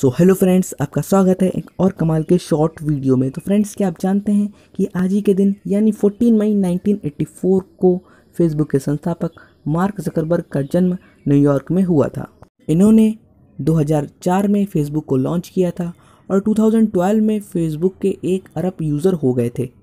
so hello friends आपका स्वागत है एक और कमाल के शॉर्ट वीडियो में तो फ्रेंड्स क्या आप जानते हैं कि आज ही के दिन यानी 14 मई 1984 को फेसबुक के संस्थापक मार्क जकरबर्ग का जन्म न्यूयॉर्क में हुआ था इन्होंने 2004 में फेसबुक को लॉन्च किया था और 2012 में फेसबुक के एक अरब यूज़र हो गए थे